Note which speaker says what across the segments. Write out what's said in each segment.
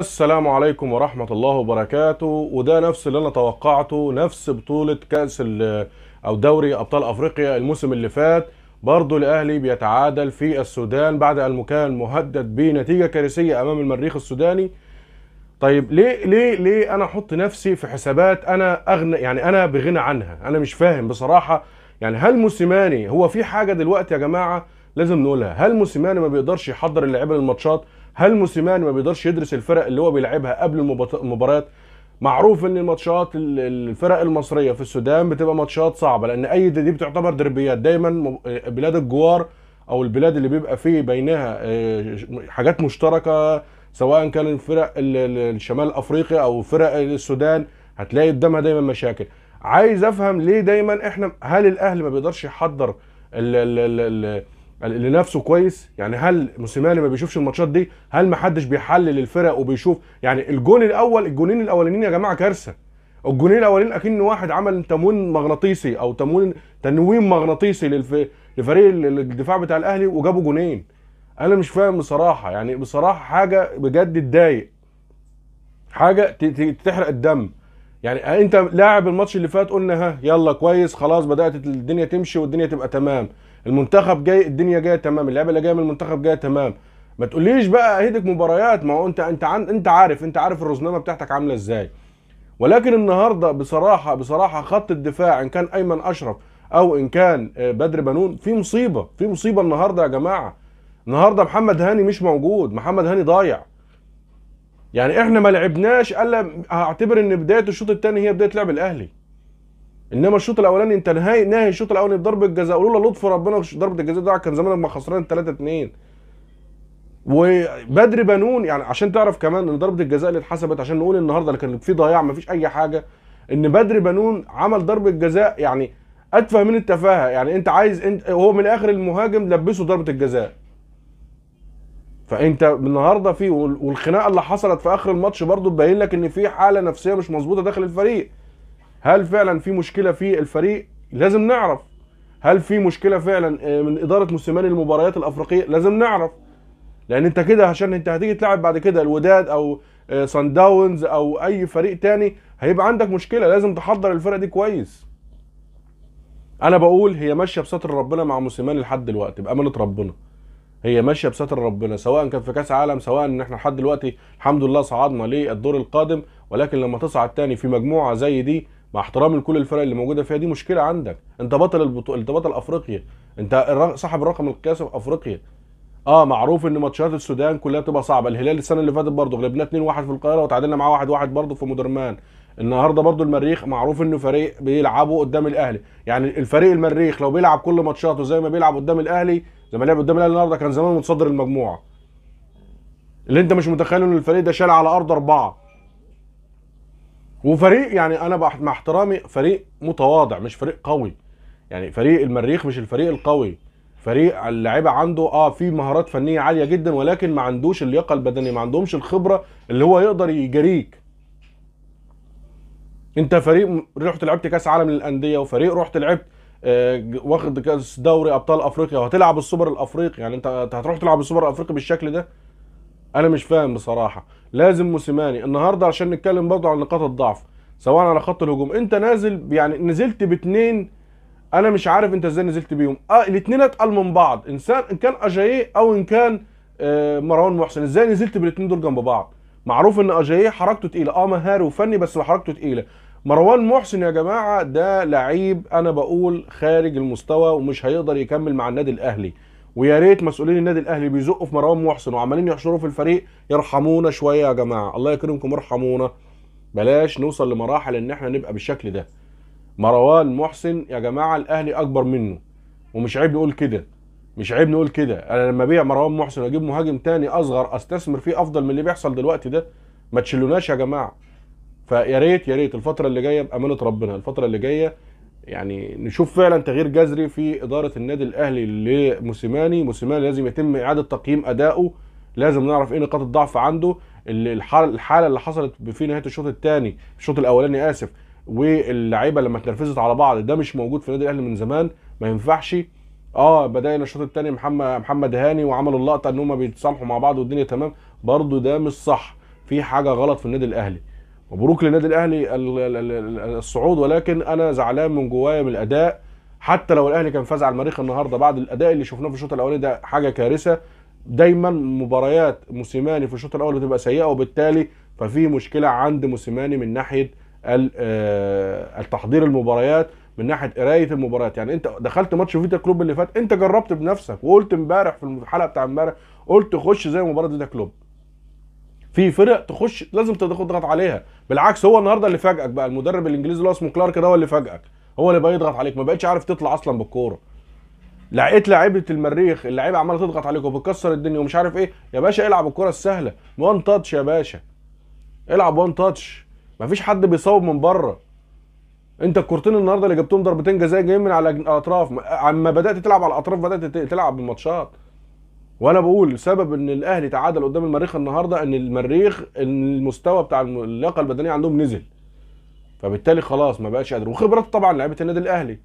Speaker 1: السلام عليكم ورحمة الله وبركاته وده نفس اللي أنا توقعته نفس بطولة كأس أو دوري أبطال أفريقيا الموسم اللي فات برضه الأهلي بيتعادل في السودان بعد المكان مهدد بنتيجة كارثية أمام المريخ السوداني طيب ليه ليه ليه أنا أحط نفسي في حسابات أنا أغنى يعني أنا بغنى عنها أنا مش فاهم بصراحة يعني هل موسيماني هو في حاجة دلوقتي يا جماعة لازم نقولها هل موسيماني ما بيقدرش يحضر اللعيبة للماتشات هل موسيماني ما بيقدرش يدرس الفرق اللي هو بيلعبها قبل المباريات معروف ان الماتشات الفرق المصريه في السودان بتبقى ماتشات صعبه لان اي دي بتعتبر دربيات دايما بلاد الجوار او البلاد اللي بيبقى فيه بينها آه، حاجات مشتركه سواء كان الفرق الشمال افريقيا او فرق السودان هتلاقي قدامها دايما مشاكل عايز افهم ليه دايما احنا هل الاهلي ما بيقدرش يحضر ال ال ال يعني لنفسه كويس يعني هل موسيماني ما بيشوفش الماتشات دي هل ما حدش بيحلل الفرق وبيشوف يعني الجون الاول الجونين الاولانيين يا جماعه كارثه الجونين الاولين اكن واحد عمل تموين مغناطيسي او تموين تنويم مغناطيسي للف... لفريق الدفاع بتاع الاهلي وجابوا جونين انا مش فاهم بصراحه يعني بصراحه حاجه بجد تضايق حاجه تحرق الدم يعني انت لاعب الماتش اللي فات قلنا ها يلا كويس خلاص بدات الدنيا تمشي والدنيا تبقى تمام المنتخب جاي الدنيا جايه تمام اللعيبه اللي جايه من المنتخب جايه تمام ما تقوليش بقى اهدك مباريات ما هو انت انت عن... انت عارف انت عارف الرزنامه بتاعتك عامله ازاي ولكن النهارده بصراحه بصراحه خط الدفاع ان كان ايمن اشرف او ان كان آه، بدر بنون في مصيبه في مصيبه النهارده يا جماعه النهارده محمد هاني مش موجود محمد هاني ضايع يعني احنا ما لعبناش الا هعتبر ان بدايه الشوط الثاني هي بدايه لعب الاهلي انما الشوط الاولاني انت نهائي نهاية الشوط الاولاني بضربه جزاء ولولا لطف ربنا ضربه الجزاء ده كان زمانك ما خسران 3 2 وبدر بنون يعني عشان تعرف كمان ان ضربه الجزاء اللي اتحسبت عشان نقول النهارده اللي كان في ضياع ما فيش اي حاجه ان بدر بنون عمل ضربه جزاء يعني اتفه من التفاهه يعني انت عايز انت هو من الاخر المهاجم لبسه ضربه الجزاء فانت النهارده في والخناقه اللي حصلت في اخر الماتش برضو تبين لك ان في حاله نفسيه مش مظبوطه داخل الفريق هل فعلا في مشكله في الفريق لازم نعرف هل في مشكله فعلا آه، من اداره موسيماني المباريات الافريقيه لازم نعرف لان انت كده عشان انت هتيجي تلعب بعد كده الوداد او آه، سان داونز او اي فريق تاني هيبقى عندك مشكله لازم تحضر الفرقه دي كويس انا بقول هي ماشيه بستر ربنا مع موسيماني لحد دلوقتي بامانه ربنا هي ماشيه بستر ربنا سواء كان في كاس عالم سواء ان احنا لحد دلوقتي الحمد لله صعدنا للدور القادم ولكن لما تصعد تاني في مجموعه زي دي مع احترامي لكل الفرق اللي موجوده فيها دي مشكله عندك انت بطل البطوله انت بطل افريقيا انت صاحب الرقم القياسي في افريقيا اه معروف ان ماتشات السودان كلها بتبقى صعبه الهلال السنه اللي فاتت برضه غلبنا 2-1 في القاهره وتعادلنا معاه 1-1 برضه في مدرمان النهارده برضه المريخ معروف انه فريق بيلعبه قدام الاهلي يعني الفريق المريخ لو بيلعب كل ماتشاته زي ما بيلعب قدام الاهلي زي ما لعب قدام الاهلي النهارده كان زمان متصدر المجموعه اللي انت مش متخيل ان الفريق ده شال على ارض اربعه وفريق يعني انا مع احترامي فريق متواضع مش فريق قوي يعني فريق المريخ مش الفريق القوي فريق اللعيبه عنده اه في مهارات فنيه عاليه جدا ولكن ما عندوش اللياقه البدنيه ما عندهمش الخبره اللي هو يقدر يجاريك انت فريق رحت لعبت كاس عالم للانديه وفريق رحت لعبت آه واخد كاس دوري ابطال افريقيا وهتلعب السوبر الافريقي يعني انت هتروح تلعب السوبر الافريقي بالشكل ده انا مش فاهم بصراحه لازم موسيماني النهارده عشان نتكلم برضه عن نقاط الضعف سواء على خط الهجوم انت نازل يعني نزلت باتنين انا مش عارف انت ازاي نزلت بيهم اه الاثنين اتقل من بعض انسان ان كان اجاييه او ان كان آه مروان محسن ازاي نزلت بالاثنين دول جنب بعض معروف ان اجاييه حركته تقيله اه مهاري وفني بس حركته تقيله مروان محسن يا جماعه ده لعيب انا بقول خارج المستوى ومش هيقدر يكمل مع النادي الاهلي ويا ريت مسؤولين النادي الاهلي بيزقوا في مروان محسن وعمالين يحشروا في الفريق يرحمونا شويه يا جماعه الله يكرمكم ارحمونا بلاش نوصل لمراحل ان احنا نبقى بالشكل ده مروان محسن يا جماعه الاهلي اكبر منه ومش عيب نقول كده مش عيب نقول كده انا لما ابيع مروان محسن واجيب مهاجم تاني اصغر استثمر فيه افضل من اللي بيحصل دلوقتي ده ما تشلوناش يا جماعه فيا ريت يا ريت الفتره اللي جايه بامانه ربنا الفتره اللي جايه يعني نشوف فعلا تغيير جذري في اداره النادي الاهلي لموسيماني موسيماني لازم يتم اعاده تقييم ادائه لازم نعرف ايه نقاط الضعف عنده الحاله الحاله اللي حصلت في نهايه الشوط الثاني الشوط الاولاني اسف واللعيبه لما اتنرفزت على بعض ده مش موجود في النادي الاهلي من زمان ما ينفعش اه بدانا الشوط الثاني محمد محمد هاني وعملوا اللقطه ان هم بيتصالحوا مع بعض والدنيا تمام برضو ده مش صح في حاجه غلط في النادي الاهلي مبروك للنادي الاهلي الصعود ولكن انا زعلان من جوايا من الاداء حتى لو الاهلي كان فاز على المريخ النهارده بعد الاداء اللي شفناه في الشوط الاولاني ده حاجه كارثه دايما مباريات موسيماني في الشوط الاول بتبقى سيئه وبالتالي ففي مشكله عند موسيماني من ناحيه آه، التحضير المباريات من ناحيه قرايه المباريات يعني انت دخلت ماتش فيتا كلوب اللي فات انت جربت بنفسك وقلت امبارح في الحلقه بتاع امبارح قلت خش زي مباراه فيتا كلوب في فرق تخش لازم تضغط عليها بالعكس هو النهارده اللي فاجئك بقى المدرب الانجليزي اللي هو اسمه كلارك ده هو اللي فاجئك هو اللي بقى يضغط عليك ما بقتش عارف تطلع اصلا بالكوره لقيت لعيبه المريخ اللعيبه عماله تضغط عليك وبتكسر الدنيا ومش عارف ايه يا باشا العب الكوره السهله وان تاتش يا باشا العب وان تاتش مفيش حد بيصوب من بره انت الكورتين النهارده اللي جبتهم ضربتين جزاء جايين من على الاطراف اما بدات تلعب على الاطراف بدات تلعب بالماتشات وانا بقول سبب ان الاهلي تعادل قدام المريخ النهارده ان المريخ ان المستوى بتاع اللياقه البدنيه عندهم نزل فبالتالي خلاص ما بقاش قادر وخبره طبعا لعيبه النادي الاهلي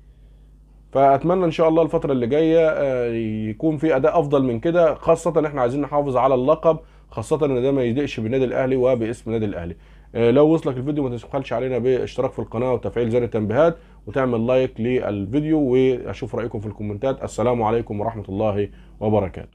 Speaker 1: فاتمنى ان شاء الله الفتره اللي جايه آه، يكون في اداء افضل من كده خاصه ان احنا عايزين نحافظ على اللقب خاصه ان ده ما يضيقش بالنادي الاهلي وباسم النادي الاهلي آه، لو وصلك الفيديو ما تبخلش علينا باشتراك في القناه وتفعيل زر التنبيهات وتعمل لايك للفيديو واشوف رايكم في الكومنتات السلام عليكم ورحمه الله وبركاته